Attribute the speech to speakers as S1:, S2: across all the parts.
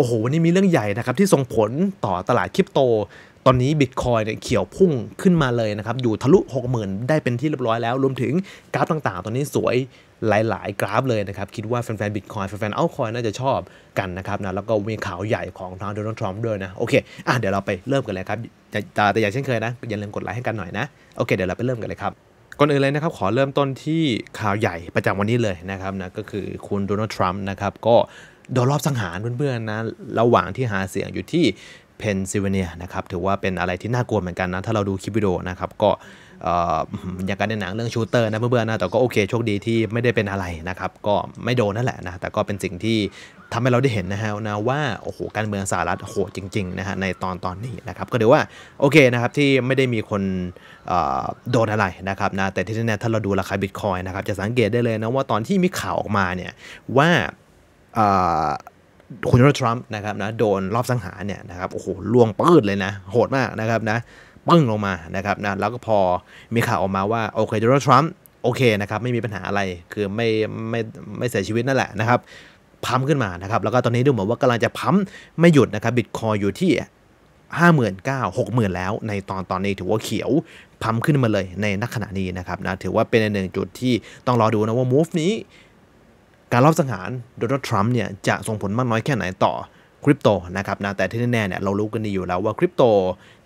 S1: โอ้โหวันนี้มีเรื่องใหญ่นะครับที่ส่งผลต่อตลาดคริปโตตอนนี้บิตคอยเนี่ยเขียวพุ่งขึ้นมาเลยนะครับอยู่ทะลุ 60,000 ได้เป็นที่เรียบร้อยแล้ว รวมถึงกราฟต่างๆ ตอนนี้สวยหลายๆกราฟเลยนะครับคิดว่าแฟนๆบิตคอยแฟนๆเอาคอยน่าจะชอบกันนะครับนะแล้วก็มีข่าวใหญ่ของทางโดนัลด์ทรัมป์ด้วยนะโอเคอ่ะเดี๋ยวเราไปเริ่มกันเลยครับแต่แต่อย่างเช่นเคยนะอย่าลืมกดไลค์ให้กันหน่อยนะ โอเค เดี๋ยวเราไปเริ่มกันเลยครับก่อนอื่นเลยนะครับขอเริ่มต้นที่ข่าวใหญ่ประจำวันนี้เลยนะครับนะก็คือคุณโดนัลด์ทรัมป์นะครับก็โดนรอบสังหารเพื่อนๆนะระหว่างที่หาเสียงอยู่ที่เพนซิลเวเนียนะครับถือว่าเป็นอะไรที่น่ากลัวเหมือนกันนะ ถ้าเราดูคลิปวิดีโอนะครับ ก็อย่างการในหนังเรื่องชูเตอร์นะเพื่อนๆนะแต่ก็โอเคโชคดีที่ไม่ได้เป็นอะไรนะครับ ก็ไม่โดนนั่นแหละนะ แต่ก็เป็นสิ่งที่ทำให้เราได้เห็นนะฮะนะ ว่าโอ้โหการเมืองสหรัฐโหจริงๆนะฮะในตอนตอนนี้นะครับก็เดี๋ยวว่าโอเคนะครับที่ไม่ได้มีคนโดนอะไรนะครับนะแต่ที่แน่ถ้าเราดูราคาบิตคอยนะครับจะสังเกตได้เลยนะว่าตอนที่มีข่าวออกมาเนี่ยว่าคุณโดนัลด์ทรัมป์นะครับนะโดนรอบสังหารเนี่ยนะครับโอ้โหล่วงปืดเลยนะโหดมากนะครับนะปึ้งลงมานะครับนะแล้วก็พอมีข่าวออกมาว่าโอเคโดนัลด์ทรัมป์โอเคนะครับ ไม่มีปัญหาอะไรคือไม่ไม่ไม่เสียชีวิตนั่นแหละนะครับพัมขึ้นมานะครับ แล้วก็ตอนนี้ดูเหมือนว่ากำลังจะพัมไม่หยุดนะครับ บิตคอยอยู่ที่ห้าหมื่นเก้าหกหมื่นแล้ว ในตอนตอนนี้ถือว่าเขียว พัมขึ้นมาเลยในนักขณะนี้นะครับนะถือว่าเป็นหนึ่งจุดที่ต้องรอดูนะว่ามูฟนี้การรอบสังหารโดนัลด์ทรัมป์เนี่ยจะส่งผลมากน้อยแค่ไหนต่อคริปโตนะครับนะแต่ที่แน่ๆเนี่ยเรารู้กันดีอยู่แล้วว่าคริปโต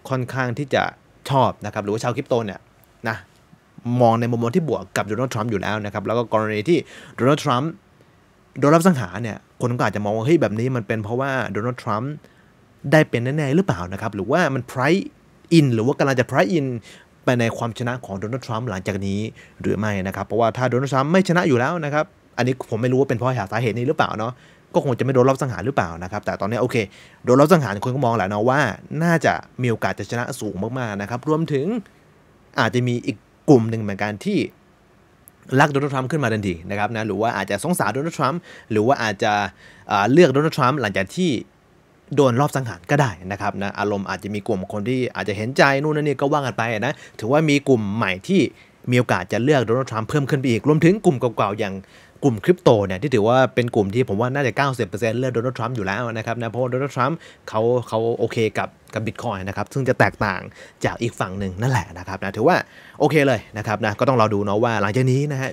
S1: ค่อนข้างที่จะชอบนะครับหรือว่าชาวคริปโตเนี่ยนะมองในมุมมองที่บวกกับโดนัลด์ทรัมป์อยู่แล้วนะครับแล้วก็กรณีที่โดนัลด์ทรัมป์โดนรับสังหารเนี่ยคนก็อาจจะมองว่าเฮ้ยแบบนี้มันเป็นเพราะว่าโดนัลด์ทรัมป์ได้เป็นแน่ๆหรือเปล่านะครับ หรือว่ามันไพรอินหรือว่ากำลังจะไพรอินไปในความชนะของโดนัลด์ทรัมป์หลังจากนี้หรือไม่นะครับ เพราะว่าถ้าโดนัลด์ทรัมป์ไม่ชนะอยู่แล้วนะครับอันนี้ผมไม่รู้ว่าเป็นเพราะหาสาเหตุนี้หรือเปล่าเนาะก็คงจะไม่โดนรอบสังหารหรือเปล่านะครับ แต่ตอนนี้โอเคโดนรอบสังหารคนก็มองแหละเนาะว่าน่าจะมีโอกาสจะชนะสูงมากๆนะครับ รวมถึงอาจจะมีอีกกลุ่มหนึ่งเหมือนกันที่รักโดนัลด์ทรัมป์ขึ้นมาทันทีนะครับนะ หรือว่าอาจจะสงสารโดนัลด์ทรัมป์หรือว่าอาจจะเลือกโดนัลด์ทรัมป์หลังจากที่โดนรอบสังหารก็ได้นะครับนะ อารมณ์อาจจะมีกลุ่มคนที่อาจจะเห็นใจนู่นนี่ก็ว่ากันไปนะ ถือว่ามีกลุ่มใหม่ที่มีโอกาสจะเลือกโดนัลด์ทรัมป์เพิ่มขึ้นไปอีก รวมถึงกลุ่มเก่าๆอย่างกลุ่มคริปโตเนี่ย ที่ถือว่าเป็นกลุ่มที่ผมว่าน่าจะ 90%เลือกโดนัลด์ทรัมป์อยู่แล้วนะครับนะเพราะโดนัลด์ทรัมป์เขาเขาโอเคกับกับบิตคอยนะครับ ซึ่งจะแตกต่างจากอีกฝั่งหนึ่งนั่นแหละนะครับนะ ถือว่า โอเคเลยนะครับนะ ก็ต้องรอดูเนาะว่าหลังจากนี้นะฮะ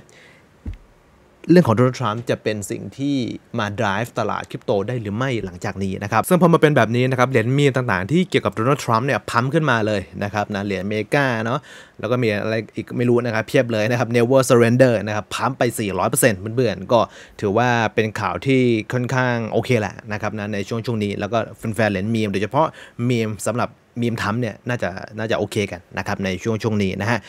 S1: เรื่องของโดนัลด์ทรัมป์จะเป็นสิ่งที่มา drive ตลาดคริปโตได้หรือไม่หลังจากนี้นะครับซึ่งพอมาเป็นแบบนี้นะครับเหรียญมีต่างๆที่เกี่ยวกับโดนัลด์ทรัมป์เนี่ยพัมขึ้นมาเลยนะครับนะเหรียญเมกาเนาะแล้วก็มีอะไรอีกไม่รู้นะครับเพียบเลยนะครับ never surrender นะครับพัมไป 400%เบื่อนๆก็ถือว่าเป็นข่าวที่ค่อนข้างโอเคแหละนะครับนะในช่วงช่วงนี้แล้วก็แฟนๆเหรียญมีมโดยเฉพาะมีมสำหรับมีมทำเนี่ยน่าจะน่าจะโอเคกันนะครับในช่วงช่วงนี้นะฮะ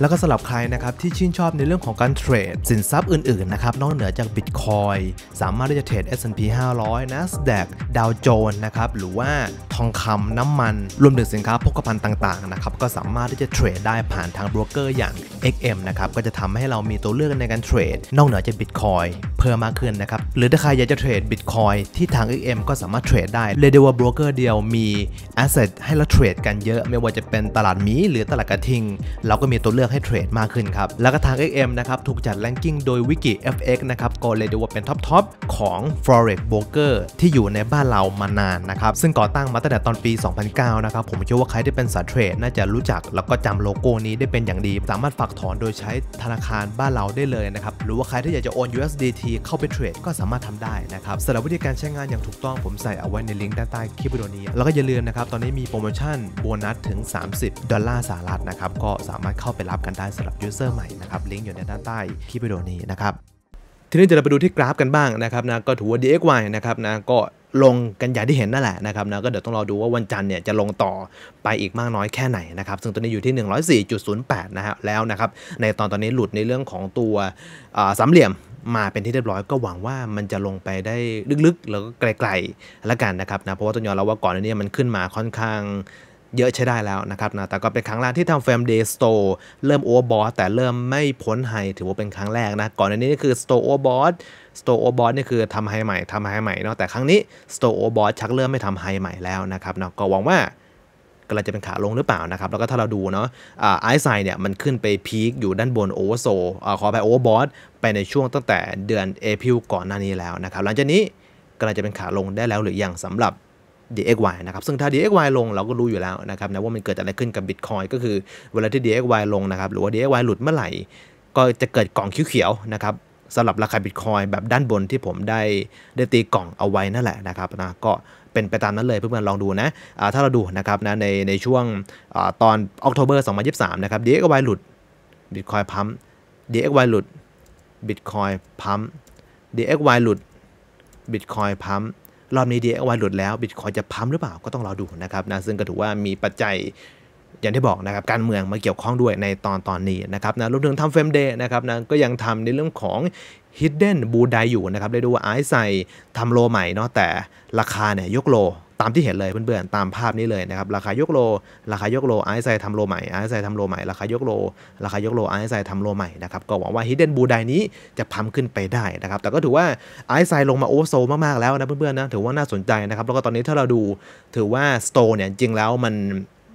S1: แล้วก็สำหรับใครนะครับที่ชื่นชอบในเรื่องของการเทรด สินทรัพย์อื่นๆนะครับนอกเหนือจาก Bitcoin สามารถที่จะเทรด S&P 500 NASDAQ Dow Jones นะครับหรือว่าทองคำน้ำมัน รวมถึงสินค้าพกพาัต่าง ๆ นะครับ ก็สามารถที่จะเทรดได้ผ่านทางบรกเกอร์อย่าง XM นะครับ ก็จะทำให้เรามีตัวเลือกในการเทรด นอกเหนือจากบิตคอยเพิ่มมากขึ้นนะครับ หรือถ้าใครอยากจะเทรดบิตคอยที่ทาง XM ก็สามารถเทรดได้ เลยเดียว่าบรกเกอร์เดียวมีแอสเซทให้เราเทรดกันเยอะไม่ว่าจะเป็นตลาดมีหรือตลาดกระทิง เราก็มีตัวเลือกให้เทรดมากขึ้นครับแล้วก็ทาง XM นะครับถูกจัดแลนกิ้งโดยวิกิ FX นะครับก็เลยเดียว่าเป็นท็อปทอปของ forex broker ที่อยู่ในบ้านเรามานานนะครับซึ่งก่อตั้งมาตั้งแต่ตอนปี 2009นะครับ ผมเชื่อว่าใครที่เป็นสายเทรด น่าจะรู้จัก แล้วก็จำโลโก้นี้ได้เป็นอย่างดี สามารถฝากถอนโดยใช้ธนาคารบ้านเราได้เลยนะครับ หรือว่าใครที่อยากจะโอน USDT เข้าไปเทรด ก็สามารถทำได้นะครับ สำหรับวิธีการใช้งาน อย่างถูกต้องผมใส่เอาไว้ในลิงก์ด้านใต้คลิปวิดีโอนี้ แล้วก็อย่าลืมนะครับ ตอนนี้มีโปรโมชั่นโบนัสถึง30ดอลลาร์สหรัฐนะครับ ก็สามารถเข้าไปรับกันได้สำหรับยูเซอร์ใหม่นะครับ ลิงก์อยู่ในด้านใต้คลิปวิดีโอนี้นะครับ ทีนี้จะเราไปดูที่กราฟกันบ้างนะครับนะก็ถือว่า DXY นะครับนะก็ลงกันอย่างที่เห็นนั่นแหละนะครับนะก็เดี๋ยวต้องรอดูว่าวันจันทร์เนี่ยจะลงต่อไปอีกมากน้อยแค่ไหนนะครับ ซึ่งตัวนี้อยู่ที่104.08นะฮะแล้วนะครับในตอนตอนนี้หลุดในเรื่องของตัวสามเหลี่ยมมาเป็นที่เรียบร้อยก็หวังว่ามันจะลงไปได้ลึกๆแล้วก็ไกลๆแล้วกันนะครับนะเพราะว่าต้นยอมราว่าก่อนนนี้มันขึ้นมาค่อนข้างเยอะใช้ได้แล้วนะครับนะแต่ก็เป็นครั้งแรกที่ทำเฟรมเดย์สโตร์เริ่มโอเวอร์บอสแต่เริ่มไม่พ้นไฮถือว่าเป็นครั้งแรกนะก่อนในนนี้คือสโตร์โอเวอร์บอสสโตร์โอเวอร์บอสนี่คือทำไฮใหม่ทำไฮใหม่เนาะแต่ครั้งนี้สโตร์โอเวอร์บอสชักเริ่มไม่ทำไฮใหม่แล้วนะครับเนาะก็หวังว่ากำลังจะเป็นขาลงหรือเปล่านะครับแล้วก็ถ้าเราดูเนาะไอซ์ไซเนี่ยมันขึ้นไปพีคอยู่ด้านบนโอเวอร์โซขอไปโอเวอร์บอสไปในช่วงตั้งแต่เดือนเอพิลก่อนหน้านี้แล้วนะครับหลังจากนี้กำลังจะเป็นขาลงได้แล้วหรือยังสำหรับ DXY นะครับซึ่งถ้า DXY ลงเราก็รู้อยู่แล้วนะครับนะว่ามันเกิดอะไรขึ้นกับ Bitcoin ก็คือเวลาที่ DXY ลงนะครับหรือว่า DXY หลุดเมื่อไหร่ก็จะเกิดกล่องเขียวๆนะครับสำหรับราคาบิตคอยแบบด้านบนที่ผมได้ได้ตีกล่องเอาไว้นั่นแหละนะครับนะก็เป็นไปตามนั้นเลยเพื่อนๆลองดูนะะถ้าเราดูนะครับนะในในช่วงอตอนออกตุลาคม2023นะครับ DXY หลุด Bitcoin พัม DXY หลุด Bitcoin พัม DXY หลุด Bitcoin พัมรอบนี้วันหลุดแล้ว บิตคอยจะพัมหรือเปล่า ก็ต้องรอดูนะครับนะซึ่งก็ถือว่ามีปัจจัยอย่างที่บอกนะครับ การเมืองมาเกี่ยวข้องด้วยในตอนตอนนี้นะครับนะรวมถึงทำเฟรมเดย์นะครับนะก็ยังทำในเรื่องของ Hidden b ูได d อยู่นะครับ ได้ได้ว่าไอซ์ใส่ทำโลใหม่เนาะแต่ราคาเนี่ยยกโลตามที่เห็นเลยเพื่อนๆ ตามภาพนี้เลยนะครับราคายกโล ราคายกโลไอซ์ไซทำโลใหม่ไอซ์ไซทำโลใหม่ ราคายกโลราคายกโลไอซ์ไซทำโลใหม่นะครับก็หวังว่าฮิดเด้นบูไดนี้จะพัมขึ้นไปได้นะครับแต่ก็ถือว่าไอซ์ไซลงมาโอเวอร์โซมาก ๆ แล้วนะเพื่อนๆนะถือว่าน่าสนใจนะครับแล้วก็ตอนนี้ถ้าเราดูถือว่าสโตเนี่ยจริงแล้วมัน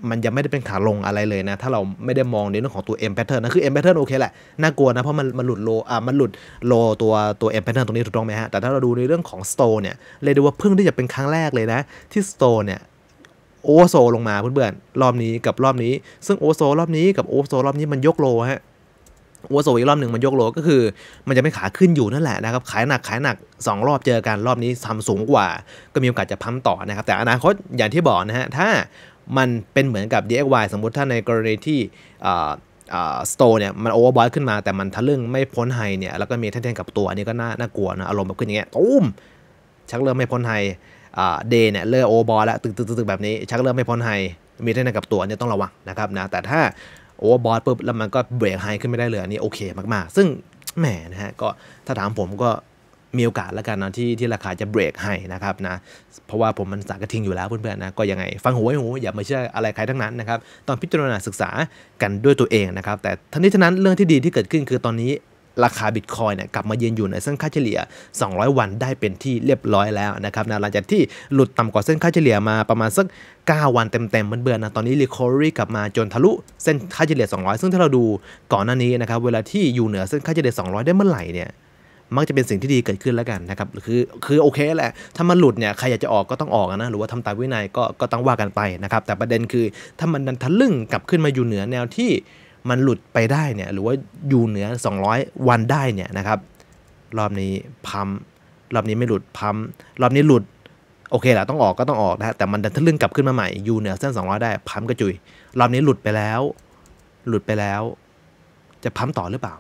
S1: มันยังไม่ได้เป็นขาลงอะไรเลยนะ ถ้าเราไม่ได้มองในเรื่องของตัว M pattern นะคือ M pattern โอเคแหละ น่ากลัวนะ เพราะมันมันหลุดโลอ่ะมันหลุดโลตัวตัว M pattern ตรงนี้ถูกต้องไหมฮะ แต่ถ้าเราดูในเรื่องของ stone เนี่ยเลยดูว่าเพิ่งที่จะเป็นครั้งแรกเลยนะ ที่ stone เนี่ยโอโซลงมาเพื่อนๆรอบนี้กับรอบนี้ ซึ่งโอโซรอบนี้กับโอโซรอบนี้มันยกโลฮะโอโซอีกรอบหนึ่งมันยกโลก็คือ มันจะไม่ขาขึ้นอยู่นั่นแหละนะครับขายหนักขายหนัก 2 รอบเจอกันรอบนี้ทำสูงกว่า ก็มีโอกาสจะพัมต่อนะครับแต่อนาคตอย่างที่บอกนะฮะถ้ามันเป็นเหมือนกับ DXY สมมุติถ้าในกรณีที่สโตเนี่ยมันโอเวอร์บอยขึ้นมาแต่มันทะลึ่งไม่พ้นไฮเนี่ยแล้วก็มีแท่งๆกับตัวอันนี้ก็น่าน่ากลัวนะอารมณ์แบบขึ้นอย่างเงี้ยตุ้ม ชักเริ่มไม่พ้นไฮเดย์เนี่ยเริ่มโอเวอร์บอยแล้วตึกตึกตึกแบบนี้ชักเริ่มไม่พ้นไฮ มีแท่งๆกับตัวเนี่ยต้องระวังนะครับนะแต่ถ้าโอเวอร์บอยปุ๊บแล้วมันก็เบรกไฮขึ้นไม่ได้เลยอันนี้โอเคมากๆ ซึ่งแหมนะฮะก็ถ้าถามผมก็มีโอกาสแล้วกันนะที่ที่ราคาจะเบรกให้นะครับนะเพราะว่าผมมันสากระทิงอยู่แล้วเพื่อนๆนะก็ยังไง ฟังหูไว้หูอย่ามาเชื่ออะไรใครทั้งนั้นนะครับตอนพิจารณาศึกษากันด้วยตัวเองนะครับแต่ทั้งนี้ทั้งนั้นเรื่องที่ดีที่เกิดขึ้นคือตอนนี้ราคาบิตคอยเนี่ยกลับมาเยืนอยู่ในเส้นค่าเฉลี่ย 200 วันได้เป็นที่เรียบร้อยแล้วนะครับนะหลังจากที่หลุดต่ำกว่าเส้นค่าเฉลี่ยมาประมาณสัก 9 วันเต็มๆเบื่อๆนะตอนนี้รีคอร์ดกลับมาจนทะลุเส้นค่าเฉลี่ย 200 ซึ่งถ้าเราดูก่อนหน้านี้นะครับเวลาที่อยู่เหนือเส้นค่าเฉลี่ย200 ได้เมื่อไหร่เนี่ยมักจะเป็นสิ่งที่ดีเกิดขึ้นแล้วกันนะครับคือคือโอเคแหละถ้ามันหลุดเนี่ยใครอยากจะออกก็ต้องออกนะหรือว่าทำตามวินัยก็ก็ต้องว่ากันไปนะครับ แต่ประเด็นคือถ้ามันดันทะลึ่งกลับขึ้นมาอยู่เหนือแนวที่มันหลุดไปได้เนี่ยหรือว่าอยู่เหนือ 200 วันได้เนี่ยนะครับรอบนี้พัมรอบนี้ไม่หลุดพัมรอบนี้หลุดโอเคแหละต้องออกก็ต้องออกนะแต่มันดันทะลึ่งกลับขึ้นมาใหม่อยู่เหนือเส้น200 ได้พัมกระจุยรอบนี้หลุดไปแล้วหลุดไปแล้ว จะพัมต่อหรือเปล่า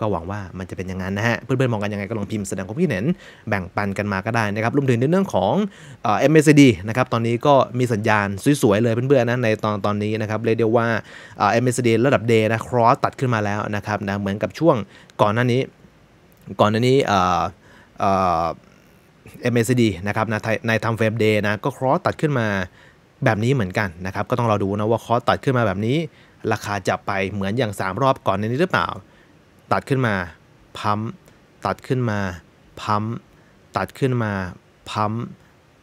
S1: ก็หวังว่ามันจะเป็นอย่างนั้นนะฮะ เพื่อนๆ มองกันยังไงก็ลองพิมพ์แสดงความคิดเห็น แบ่งปันกันมาก็ได้นะครับรวมถึงในเรื่องของเอ็มเอสดีนะครับ ตอนนี้ก็มีสัญญาณสวยๆเลยเพื่อนๆนะ ในตอนตอนนี้นะครับ เรียกได้ว่าเอ็มเอสดีระดับเดย์นะครอสตัดขึ้นมาแล้วนะครับนะเหมือนกับช่วงก่อนหน้านี้ ก่อนหน้านี้เอ่อเอ่อ m a c นะครับนในทำเฟรมเดย์นะ ก็ครอสตัดขึ้นมาแบบนี้เหมือนกันนะครับ ก็ต้องรอดูนะว่าคอสตัดขึ้นมาแบบนี้ ราคาจะไปเหมือนอย่าง 3 รอบก่อนในนี้หรือเปล่าตัดขึ้นมา พัมตัดขึ้นมา พัมตัดขึ้นมา พัม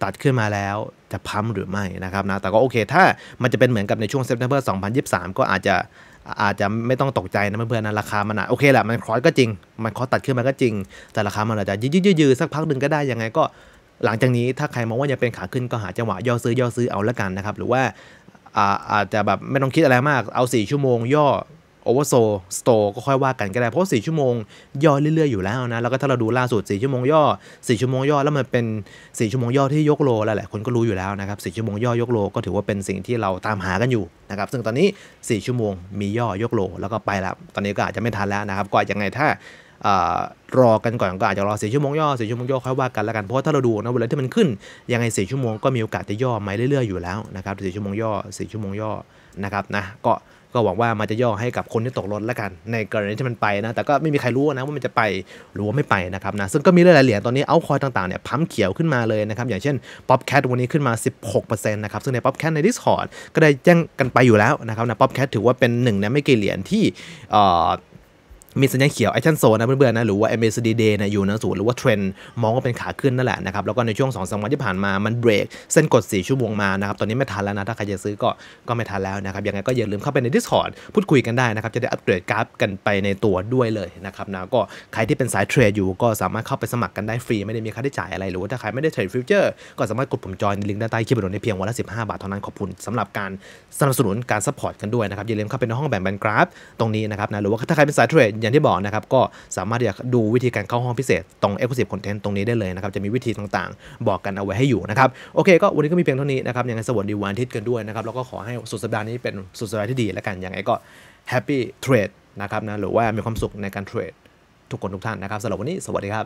S1: ตัดขึ้นมาแล้วจะพัมหรือไม่นะครับนะแต่ก็โอเคถ้ามันจะเป็นเหมือนกับในช่วงเซปเทมเบอร์2023ก็อาจจะอาจจะไม่ต้องตกใจนะเพื่อนๆนะราคามันอ่ะโอเคแหละมันคอยก็จริง มันคอตัดขึ้นมาก็จริง แต่ราคามันอาจจะยืดยืดสักพักหนึ่งก็ได้ยังไงก็ หลังจากนี้ถ้าใครมองว่ายังเป็นขาขึ้นก็หาจังหวะย่อซื้อย่อซื้อเอาละกันนะครับหรือว่าอาจจะแบบไม่ต้องคิดอะไรมากเอา4ชั่วโมงย่อโอเวอร์โซสโตก็ค่อยว่ากันก็ได้เพราะ4ชั่วโมงย่อเรื่อยๆอยู่แล้วนะแล้วก็ถ้าเราดูล่าสุด4ชั่วโมงย่อ4ชั่วโมงย่อแล้วมันเป็น4 ชั่วโมงย่อที่ยกโลหลหละคนก็รู้อยู่แล้วนะครับ4ชั่วโมงย่อยกโลก็ถือว่าเป็นสิ่งที่เราตามหากันอยู่นะครับซึ่งตอนนี้4ชั่วโมงมีย่อยกโลแล้วก็ไปแล้วตอนนี้ก็อาจจะไม่ทันแล้วนะครับก็ยังไงถ้ารอกันก่อนก็อาจจะรอสี่ชั่วโมงย่อสี่ชั่วโมงย่อค่อยว่ากันแล้วกันเพราะถ้าเราดูนะเวลาที่มันขึ้น ยังไงสี่ชั่วโมงก็มีโอกาสจะย่อไหมเรื่อยๆอยู่แล้วนะครับสี่ชั่วโมงย่อสี่ชั่วโมงย่อนะครับนะก็ก็หวังว่ามันจะย่อให้กับคนที่ตกรถแล้วกัน ในกรณีที่มันไปนะ แต่ก็ไม่มีใครรู้นะว่ามันจะไปหรือว่าไม่ไปนะครับนะซึ่งก็มีหลายเหรียญตอนนี้เอาคอยต่างๆเนี่ยพัมเขียวขึ้นมาเลยนะครับ อย่างเช่นป๊อปแคทวันนี้ขึ้นมา 16%นะครับซึ่งในป๊อปแคทใน Discord ก็ได้แจ้งกันไปอยู่แล้วนะครับนะป๊อปแคทถือว่าเป็นหนึ่งในไม่กี่เหรียญที่มีสัญญาณเขียวไอชั่นโซนนะเพื่อนๆนะหรือว่า MACD Day นะอยู่นะสูหรือว่าเทรนมองว่าเป็นขาขึ้นนั่นแหละนะครับแล้วก็ในช่วง2อสวันที่ผ่านมา มันเบรกเส้นกด 4 ชั่วโมงมานะครับตอนนี้ไม่ทันแล้วนะถ้าใครจะซื้อก็ก็ไม่ทันแล้วนะครับยังไงก็อย่าลืมเข้าไปใน Discord พูดคุยกันได้นะครับจะได้อัปเดตกราฟกันไปในตัวด้วยเลยนะครับนะก็ใครที่เป็นสายเทรดอยู่ก็สามารถเข้าไปสมัครกันได้ฟรีไม่ได้มีค่าใช้จ่ายอะไรหรือว่าถ้าใครไม่ได้เทรดฟิวเจอร์ก็สามารถกดปุ่มจอยลิงก์ด้านใต้คลิปีในเพียงวันละ15บาทเท่านั้นขอบคุณสำหรับการสนับสนุนการซัพพอร์ตกันด้วยนะครับอย่าลืมเข้าไปในห้องแบ่งแบนกราฟตรงนี้นะครับนะหรือว่าถ้าใครเป็นสายเทรดอย่างที่บอกนะครับก็สามารถที่จะดูวิธีการเข้าห้องพิเศษตรง Exclusive Content ตรงนี้ได้เลยนะครับ จะมีวิธีต่างๆ บอกกันเอาไว้ให้อยู่นะครับ โอเคก็วันนี้ก็มีเพียงเท่านี้นะครับยังไงสวัสดีวันอาทิตย์กันด้วยนะครับ แล้วก็ขอให้สุดสัปดาห์นี้เป็นสุดสัปดาห์ที่ดี แล้วกันยังไงก็ Happy Trade นะครับนะ หรือว่ามีความสุขในการเทรดทุกคนทุกท่านนะครับสำหรับวันนี้สวัสดีครับ